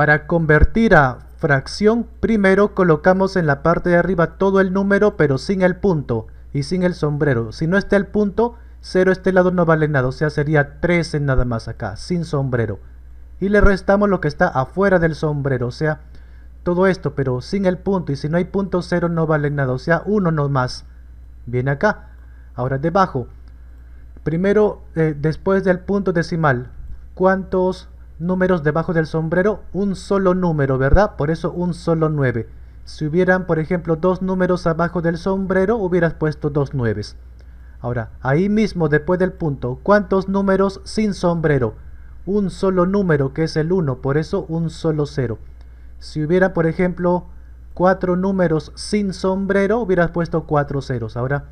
Para convertir a fracción, primero colocamos en la parte de arriba todo el número, pero sin el punto y sin el sombrero. Si no está el punto, 0 este lado no vale nada, o sea sería 13 nada más acá, sin sombrero. Y le restamos lo que está afuera del sombrero, o sea, todo esto, pero sin el punto. Y si no hay punto, 0 no vale nada, o sea, 1 nomás. Viene acá. Ahora debajo. Primero, eh, después del punto decimal, ¿cuántos números debajo del sombrero, un solo número, ¿verdad? Por eso un solo 9. Si hubieran, por ejemplo, dos números abajo del sombrero, hubieras puesto dos nueves. Ahora, ahí mismo, después del punto, ¿cuántos números sin sombrero? Un solo número, que es el 1, por eso un solo 0. Si hubiera, por ejemplo, cuatro números sin sombrero, hubieras puesto cuatro ceros. Ahora,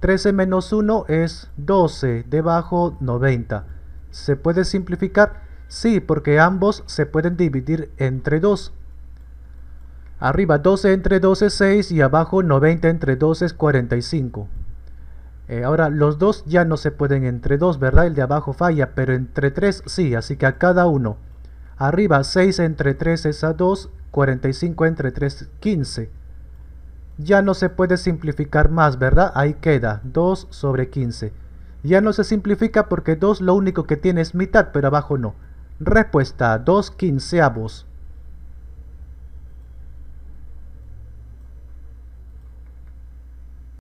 13 menos 1 es 12, debajo 90. Se puede simplificar Sí, porque ambos se pueden dividir entre 2. Arriba 12 entre 12 es 6 y abajo 90 entre 2 es 45. ahora, los dos ya no se pueden entre 2, ¿verdad? El de abajo falla, pero entre 3 sí, así que a cada uno. Arriba 6 entre 3 es a 2, 45 entre 3 es 15. Ya no se puede simplificar más, ¿verdad? Ahí queda, 2 sobre 15. Ya no se simplifica porque 2 lo único que tiene es mitad, pero abajo no. Respuesta 2 quinceavos.